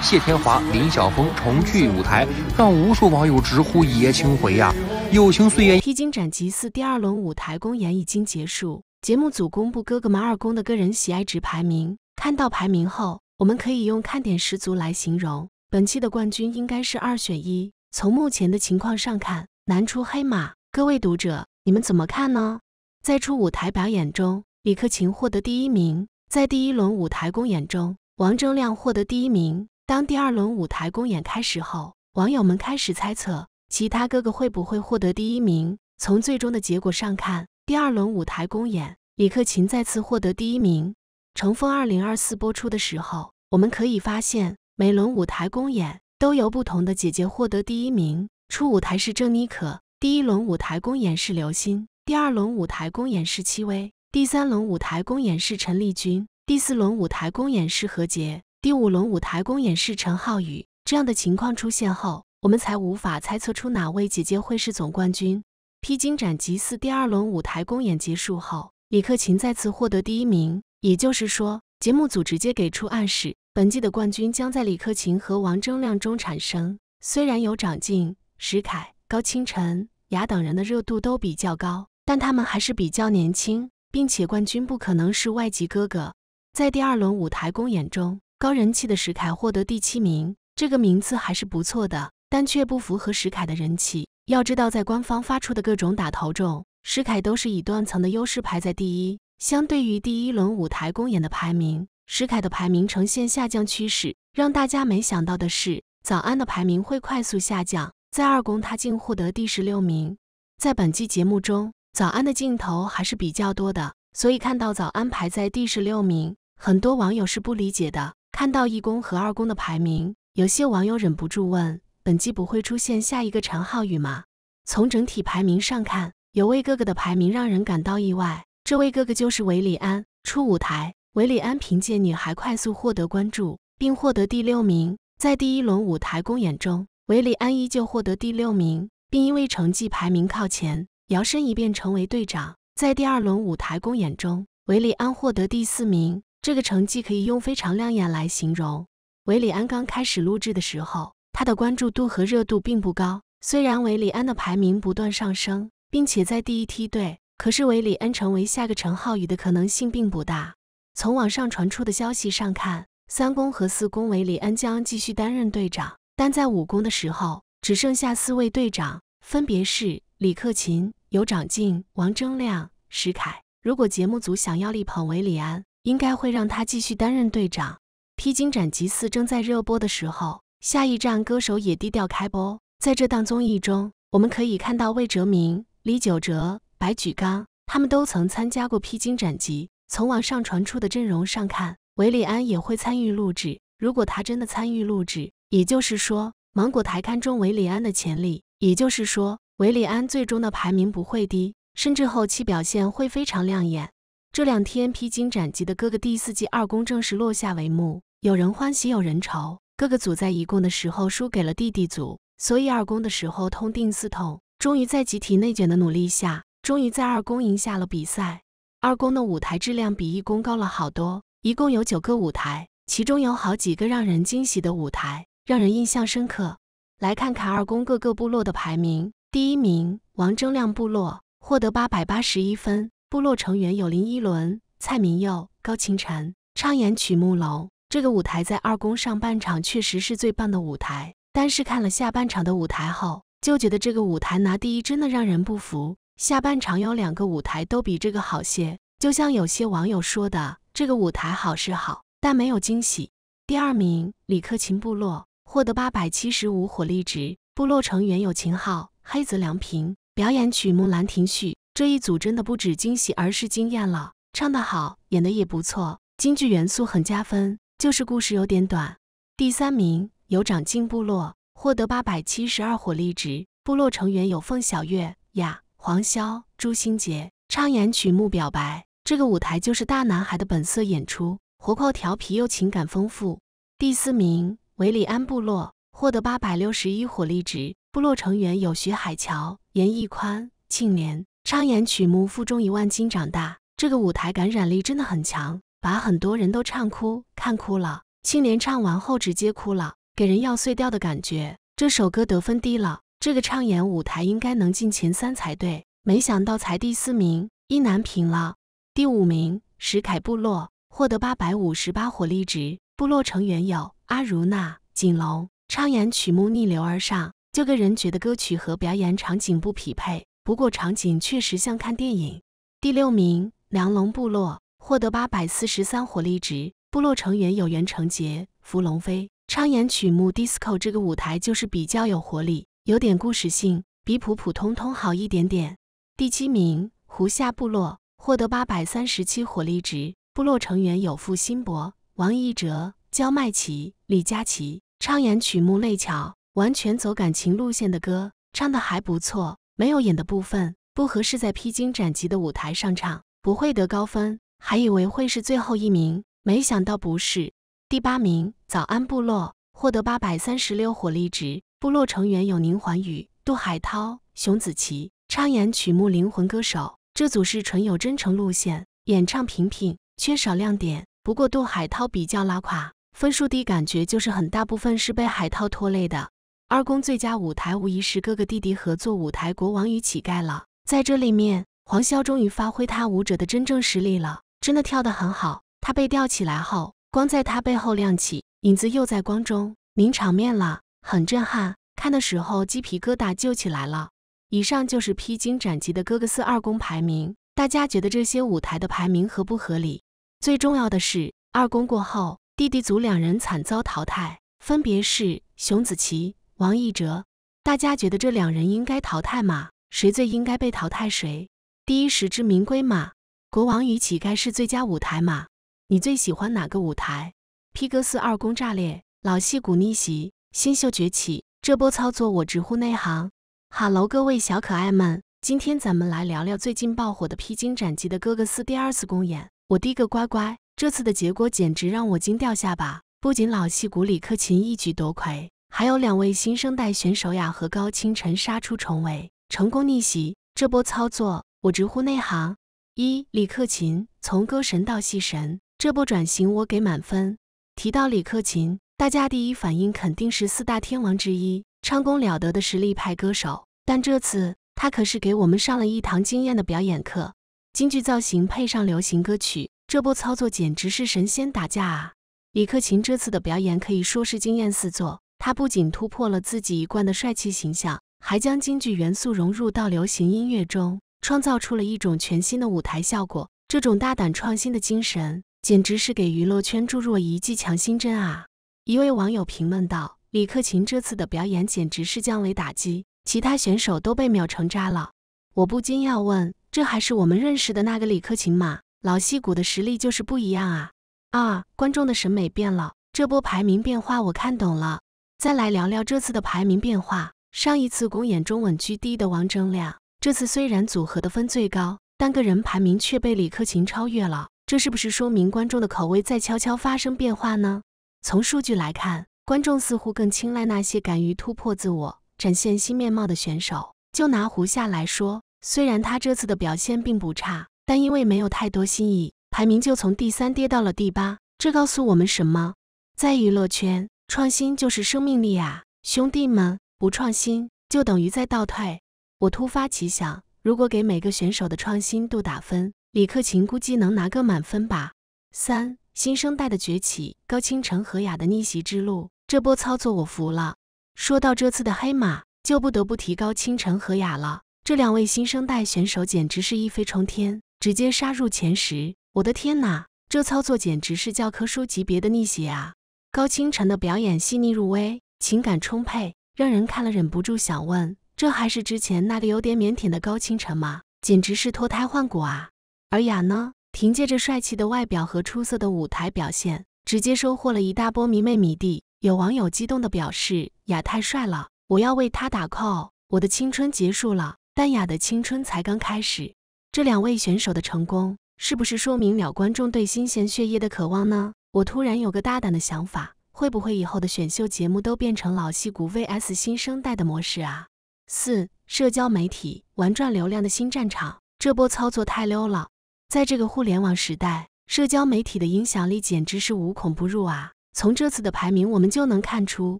谢天华、林晓峰重聚舞台，让无数网友直呼“爷青回”呀！友情岁月、披荆斩棘四第二轮舞台公演已经结束，节目组公布哥哥们二宫的个人喜爱值排名。看到排名后，我们可以用“看点十足”来形容。本期的冠军应该是二选一，从目前的情况上看，难出黑马。各位读者，你们怎么看呢？在初舞台表演中，李克勤获得第一名。在第一轮舞台公演中。王铮亮获得第一名。当第二轮舞台公演开始后，网友们开始猜测其他哥哥会不会获得第一名。从最终的结果上看，第二轮舞台公演，李克勤再次获得第一名。《乘风二零二四》播出的时候，我们可以发现，每轮舞台公演都由不同的姐姐获得第一名。初舞台是郑妮可，第一轮舞台公演是刘星，第二轮舞台公演是戚薇，第三轮舞台公演是陈丽君。第四轮舞台公演是何洁，第五轮舞台公演是陈浩宇。这样的情况出现后，我们才无法猜测出哪位姐姐会是总冠军。披荆斩棘四第二轮舞台公演结束后，李克勤再次获得第一名，也就是说，节目组直接给出暗示，本季的冠军将在李克勤和王铮亮中产生。虽然有长靖、石凯、高清晨、雅等人的热度都比较高，但他们还是比较年轻，并且冠军不可能是外籍哥哥。在第二轮舞台公演中，高人气的石凯获得第七名，这个名次还是不错的，但却不符合石凯的人气。要知道，在官方发出的各种打头中，石凯都是以断层的优势排在第一。相对于第一轮舞台公演的排名，石凯的排名呈现下降趋势。让大家没想到的是，早安的排名会快速下降，在二宫他竟获得第十六名。在本季节目中，早安的镜头还是比较多的，所以看到早安排在第十六名。很多网友是不理解的，看到一公和二公的排名，有些网友忍不住问：本季不会出现下一个陈浩宇吗？从整体排名上看，有位哥哥的排名让人感到意外，这位哥哥就是韦礼安。初舞台，韦礼安凭借女孩快速获得关注，并获得第六名。在第一轮舞台公演中，韦礼安依旧获得第六名，并因为成绩排名靠前，摇身一变成为队长。在第二轮舞台公演中，韦礼安获得第四名。这个成绩可以用非常亮眼来形容。韦礼安刚开始录制的时候，他的关注度和热度并不高。虽然韦礼安的排名不断上升，并且在第一梯队，可是韦礼安成为下个陈浩宇的可能性并不大。从网上传出的消息上看，三公和四公韦礼安将继续担任队长，但在五公的时候只剩下四位队长，分别是李克勤、尤长靖、王铮亮、石凯。如果节目组想要力捧韦礼安，应该会让他继续担任队长。《披荆斩棘四》正在热播的时候，下一站歌手也低调开播。在这档综艺中，我们可以看到魏哲鸣、李玖哲、白举纲，他们都曾参加过《披荆斩棘》。从网上传出的阵容上看，韦礼安也会参与录制。如果他真的参与录制，也就是说，芒果台看中韦礼安的潜力，也就是说，韦礼安最终的排名不会低，甚至后期表现会非常亮眼。这两天披荆斩棘的哥哥第四季二公正式落下帷幕，有人欢喜有人愁。哥哥组在一宫的时候输给了弟弟组，所以二公的时候通定思痛，终于在集体内卷的努力下，终于在二宫赢下了比赛。二宫的舞台质量比一宫高了好多，一共有九个舞台，其中有好几个让人惊喜的舞台，让人印象深刻。来看看二宫各个部落的排名，第一名王铮亮部落获得八百八十一分。部落成员有林依轮、蔡明佑、高清晨，唱演曲目《楼。这个舞台在二宫上半场确实是最棒的舞台，但是看了下半场的舞台后，就觉得这个舞台拿第一真的让人不服。下半场有两个舞台都比这个好些，就像有些网友说的，这个舞台好是好，但没有惊喜。第二名李克勤部落获得八百七十五火力值，部落成员有秦昊、黑泽良平，表演曲目《兰亭序》。这一组真的不止惊喜，而是惊艳了。唱得好，演得也不错，京剧元素很加分，就是故事有点短。第三名有长靖部落获得八百七十二火力值，部落成员有凤小月、雅、黄潇、朱星杰，唱演曲目《表白》。这个舞台就是大男孩的本色演出，活泼调皮又情感丰富。第四名维里安部落获得八百六十一火力值，部落成员有徐海乔、严屹宽、庆怜。唱演曲目《负重一万斤长大》，这个舞台感染力真的很强，把很多人都唱哭、看哭了。青莲唱完后直接哭了，给人要碎掉的感觉。这首歌得分低了，这个唱演舞台应该能进前三才对，没想到才第四名，一难平了。第五名，石凯部落获得八百五十八火力值。部落成员有阿如娜、锦龙。唱演曲目《逆流而上》，就个人觉得歌曲和表演场景不匹配。不过场景确实像看电影。第六名梁龙部落获得八百四十三火力值，部落成员有袁成杰、符龙飞，唱演曲目《Disco》，这个舞台就是比较有活力，有点故事性，比普普通通好一点点。第七名胡夏部落获得八百三十七火力值，部落成员有付辛博、王一哲、焦麦琪、李佳琦，唱演曲目《泪桥》，完全走感情路线的歌，唱的还不错。没有演的部分不合适，在披荆斩棘的舞台上唱不会得高分，还以为会是最后一名，没想到不是第八名。早安部落获得八百三十六火力值，部落成员有宁桓宇、杜海涛、熊梓淇。唱演曲目《灵魂歌手》，这组是纯有真诚路线，演唱平平，缺少亮点。不过杜海涛比较拉垮，分数低，感觉就是很大部分是被海涛拖累的。二宫最佳舞台无疑是哥哥弟弟合作舞台《国王与乞丐》了，在这里面，黄潇终于发挥他舞者的真正实力了，真的跳得很好。他被吊起来后，光在他背后亮起，影子又在光中，名场面了，很震撼，看的时候鸡皮疙瘩就起来了。以上就是披荆斩棘的哥哥四二宫排名，大家觉得这些舞台的排名合不合理？最重要的是二宫过后，弟弟组两人惨遭淘汰，分别是熊梓淇。王一哲，大家觉得这两人应该淘汰吗？谁最应该被淘汰？谁第一实至名归嘛？国王与乞丐是最佳舞台嘛？你最喜欢哪个舞台？皮哥斯二宫炸裂，老戏骨逆袭，新秀崛起，这波操作我直呼内行。哈喽，各位小可爱们，今天咱们来聊聊最近爆火的《披荆斩棘》的哥哥斯第二次公演。我滴个乖乖，这次的结果简直让我惊掉下巴，不仅老戏骨李克勤一举夺魁。还有两位新生代选手雅和高清晨杀出重围，成功逆袭。这波操作，我直呼内行。一李克勤从歌神到戏神，这波转型我给满分。提到李克勤，大家第一反应肯定是四大天王之一，唱功了得的实力派歌手。但这次他可是给我们上了一堂惊艳的表演课。京剧造型配上流行歌曲，这波操作简直是神仙打架啊！李克勤这次的表演可以说是惊艳四座。他不仅突破了自己一贯的帅气形象，还将京剧元素融入到流行音乐中，创造出了一种全新的舞台效果。这种大胆创新的精神，简直是给娱乐圈注入一剂强心针啊！一位网友评论道：“李克勤这次的表演简直是降维打击，其他选手都被秒成渣了。”我不禁要问：这还是我们认识的那个李克勤吗？老戏骨的实力就是不一样啊！啊，观众的审美变了，这波排名变化我看懂了。再来聊聊这次的排名变化。上一次公演中稳居第一的王铮亮，这次虽然组合的分最高，但个人排名却被李克勤超越了。这是不是说明观众的口味在悄悄发生变化呢？从数据来看，观众似乎更青睐那些敢于突破自我、展现新面貌的选手。就拿胡夏来说，虽然他这次的表现并不差，但因为没有太多新意，排名就从第三跌到了第八。这告诉我们什么？在娱乐圈。创新就是生命力啊，兄弟们，不创新就等于在倒退。我突发奇想，如果给每个选手的创新度打分，李克勤估计能拿个满分吧？三新生代的崛起，高清城和雅的逆袭之路，这波操作我服了。说到这次的黑马，就不得不提高清城和雅了。这两位新生代选手简直是一飞冲天，直接杀入前十。我的天哪，这操作简直是教科书级别的逆袭啊！高清晨的表演细腻入微，情感充沛，让人看了忍不住想问：这还是之前那个有点腼腆的高清晨吗？简直是脱胎换骨啊！而雅呢，凭借着帅气的外表和出色的舞台表现，直接收获了一大波迷妹迷弟。有网友激动地表示：雅太帅了，我要为他打 call！我的青春结束了，但雅的青春才刚开始。这两位选手的成功，是不是说明了观众对新鲜血液的渴望呢？我突然有个大胆的想法，会不会以后的选秀节目都变成老戏骨 vs 新生代的模式啊？四社交媒体玩转流量的新战场，这波操作太溜了！在这个互联网时代，社交媒体的影响力简直是无孔不入啊。从这次的排名，我们就能看出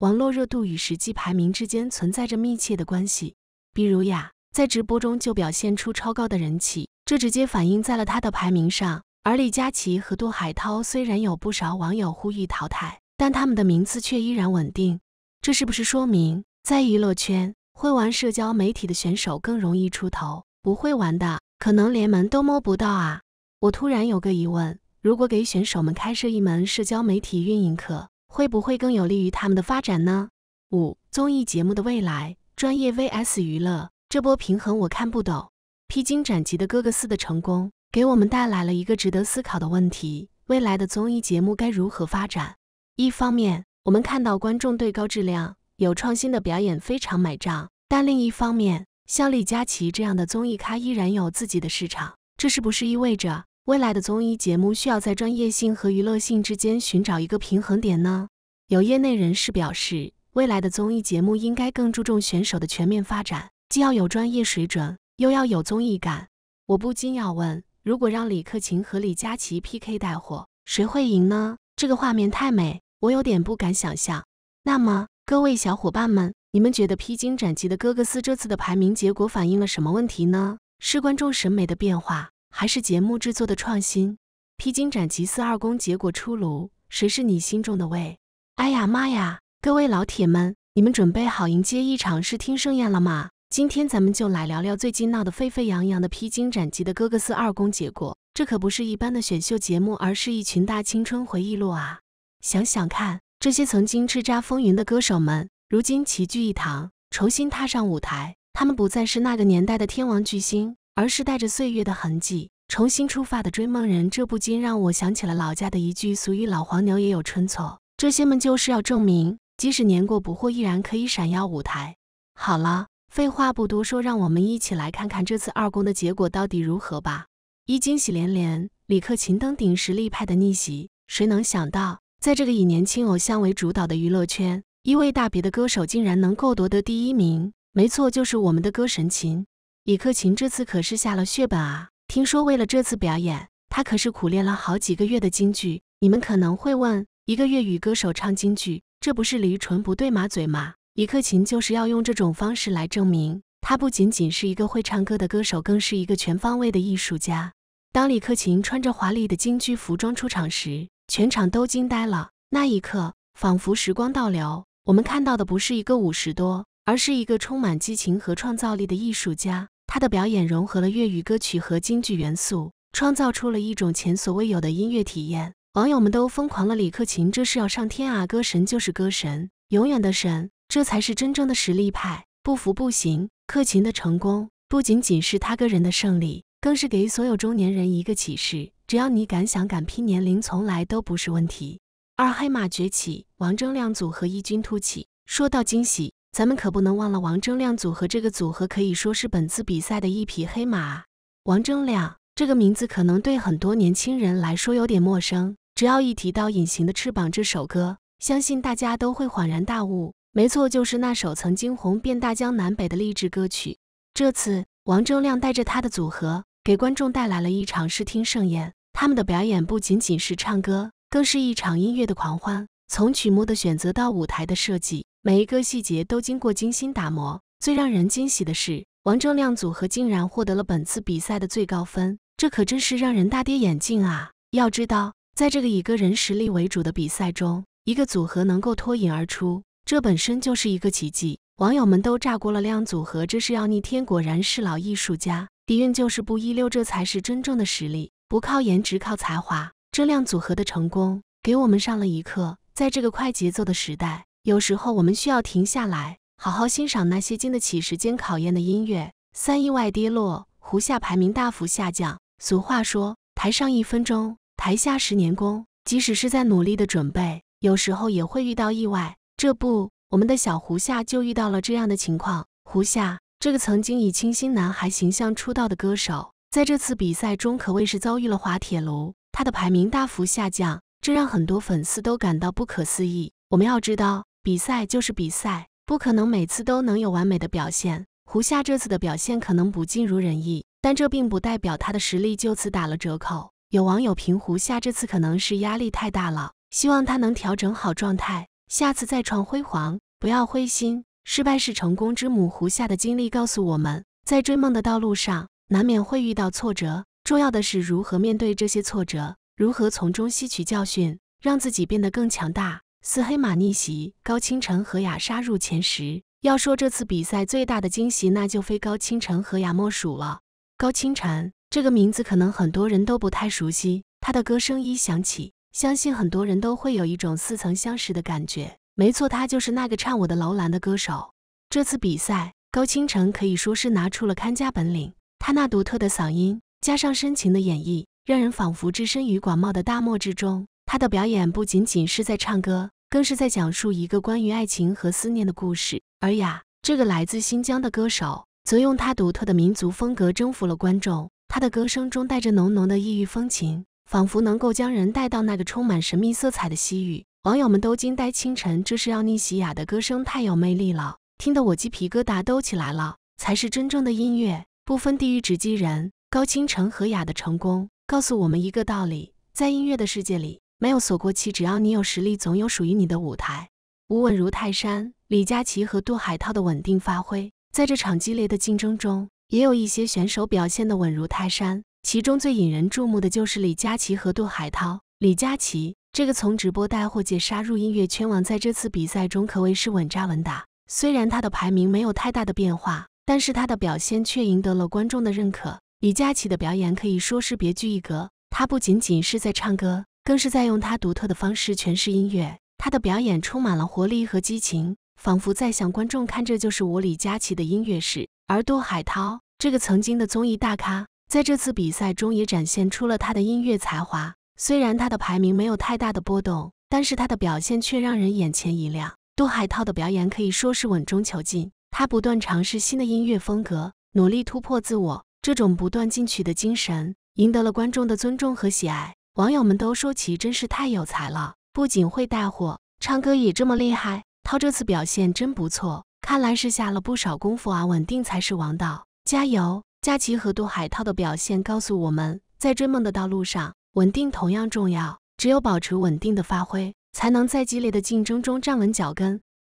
网络热度与实际排名之间存在着密切的关系。比如呀，在直播中就表现出超高的人气，这直接反映在了他的排名上。而李佳琦和杜海涛虽然有不少网友呼吁淘汰，但他们的名次却依然稳定。这是不是说明在娱乐圈会玩社交媒体的选手更容易出头？不会玩的可能连门都摸不到啊！我突然有个疑问：如果给选手们开设一门社交媒体运营课，会不会更有利于他们的发展呢？五综艺节目的未来，专业 VS 娱乐，这波平衡我看不懂。披荆斩棘的哥哥四的成功。给我们带来了一个值得思考的问题：未来的综艺节目该如何发展？一方面，我们看到观众对高质量、有创新的表演非常买账；但另一方面，像李佳琦这样的综艺咖依然有自己的市场。这是不是意味着未来的综艺节目需要在专业性和娱乐性之间寻找一个平衡点呢？有业内人士表示，未来的综艺节目应该更注重选手的全面发展，既要有专业水准，又要有综艺感。我不禁要问。如果让李克勤和李佳琦 PK 带货，谁会赢呢？这个画面太美，我有点不敢想象。那么，各位小伙伴们，你们觉得《披荆斩棘》的哥哥四这次的排名结果反映了什么问题呢？是观众审美的变化，还是节目制作的创新？《披荆斩棘四》二宫》结果出炉，谁是你心中的位？哎呀妈呀！各位老铁们，你们准备好迎接一场视听盛宴了吗？今天咱们就来聊聊最近闹得沸沸扬扬的《披荆斩棘》的哥哥四公结果。这可不是一般的选秀节目，而是一群大青春回忆录啊！想想看，这些曾经叱咤风云的歌手们，如今齐聚一堂，重新踏上舞台。他们不再是那个年代的天王巨星，而是带着岁月的痕迹，重新出发的追梦人。这不禁让我想起了老家的一句俗语：“老黄牛也有春错。”这些们就是要证明，即使年过不惑，依然可以闪耀舞台。好了。废话不多说，让我们一起来看看这次二公的结果到底如何吧。一惊喜连连，李克勤登顶实力派的逆袭，谁能想到，在这个以年轻偶像为主导的娱乐圈，一位大别的歌手竟然能够夺得第一名？没错，就是我们的歌神秦李克勤。这次可是下了血本啊！听说为了这次表演，他可是苦练了好几个月的京剧。你们可能会问，一个粤语歌手唱京剧，这不是驴唇不对马嘴吗？李克勤就是要用这种方式来证明，他不仅仅是一个会唱歌的歌手，更是一个全方位的艺术家。当李克勤穿着华丽的京剧服装出场时，全场都惊呆了。那一刻，仿佛时光倒流。我们看到的不是一个五十多，而是一个充满激情和创造力的艺术家。他的表演融合了粤语歌曲和京剧元素，创造出了一种前所未有的音乐体验。网友们都疯狂了：“李克勤这是要上天啊！歌神就是歌神，永远的神。”这才是真正的实力派，不服不行！克勤的成功不仅仅是他个人的胜利，更是给所有中年人一个启示：只要你敢想敢拼，年龄从来都不是问题。二黑马崛起，王铮亮组合异军突起。说到惊喜，咱们可不能忘了王铮亮组合。这个组合可以说是本次比赛的一匹黑马。王铮亮这个名字可能对很多年轻人来说有点陌生，只要一提到《隐形的翅膀》这首歌，相信大家都会恍然大悟。没错，就是那首曾经红遍大江南北的励志歌曲。这次，王铮亮带着他的组合，给观众带来了一场视听盛宴。他们的表演不仅仅是唱歌，更是一场音乐的狂欢。从曲目的选择到舞台的设计，每一个细节都经过精心打磨。最让人惊喜的是，王铮亮组合竟然获得了本次比赛的最高分，这可真是让人大跌眼镜啊！要知道，在这个以个人实力为主的比赛中，一个组合能够脱颖而出。这本身就是一个奇迹，网友们都炸锅了。量组合这是要逆天，果然是老艺术家，底蕴就是不一溜，这才是真正的实力。不靠颜值，靠才华。这量组合的成功给我们上了一课，在这个快节奏的时代，有时候我们需要停下来，好好欣赏那些经得起时间考验的音乐。三意外跌落，胡夏排名大幅下降。俗话说，台上一分钟，台下十年功。即使是在努力的准备，有时候也会遇到意外。这不，我们的小胡夏就遇到了这样的情况。胡夏这个曾经以清新男孩形象出道的歌手，在这次比赛中可谓是遭遇了滑铁卢，他的排名大幅下降，这让很多粉丝都感到不可思议。我们要知道，比赛就是比赛，不可能每次都能有完美的表现。胡夏这次的表现可能不尽如人意，但这并不代表他的实力就此打了折扣。有网友评胡夏这次可能是压力太大了，希望他能调整好状态。下次再创辉煌，不要灰心。失败是成功之母。胡夏的经历告诉我们，在追梦的道路上，难免会遇到挫折。重要的是如何面对这些挫折，如何从中吸取教训，让自己变得更强大。四黑马逆袭，高清晨和雅杀入前十。要说这次比赛最大的惊喜，那就非高清晨和雅莫属了。高清晨这个名字可能很多人都不太熟悉，他的歌声一响起。相信很多人都会有一种似曾相识的感觉。没错，他就是那个唱《我的楼兰》的歌手。这次比赛，高清晨可以说是拿出了看家本领。他那独特的嗓音，加上深情的演绎，让人仿佛置身于广袤的大漠之中。他的表演不仅仅是在唱歌，更是在讲述一个关于爱情和思念的故事。尔雅，这个来自新疆的歌手，则用他独特的民族风格征服了观众。他的歌声中带着浓浓的异域风情。仿佛能够将人带到那个充满神秘色彩的西域，网友们都惊呆。清晨，这是要逆袭雅的歌声太有魅力了，听得我鸡皮疙瘩都起来了。才是真正的音乐，不分地域，直击人。高清晨和雅的成功告诉我们一个道理：在音乐的世界里，没有锁过期，只要你有实力，总有属于你的舞台。稳如泰山，李佳琦和杜海涛的稳定发挥，在这场激烈的竞争中，也有一些选手表现得稳如泰山。其中最引人注目的就是李佳琦和杜海涛。李佳琦这个从直播带货界杀入音乐圈王，在这次比赛中可谓是稳扎稳打。虽然他的排名没有太大的变化，但是他的表现却赢得了观众的认可。李佳琦的表演可以说是别具一格，他不仅仅是在唱歌，更是在用他独特的方式诠释音乐。他的表演充满了活力和激情，仿佛在向观众看，这就是我李佳琦的音乐史。而杜海涛这个曾经的综艺大咖。在这次比赛中也展现出了他的音乐才华。虽然他的排名没有太大的波动，但是他的表现却让人眼前一亮。杜海涛的表演可以说是稳中求进，他不断尝试新的音乐风格，努力突破自我。这种不断进取的精神赢得了观众的尊重和喜爱。网友们都说其真是太有才了，不仅会带货，唱歌也这么厉害。涛这次表现真不错，看来是下了不少功夫啊！稳定才是王道，加油！佳琪和杜海涛的表现告诉我们，在追梦的道路上，稳定同样重要。只有保持稳定的发挥，才能在激烈的竞争中站稳脚跟。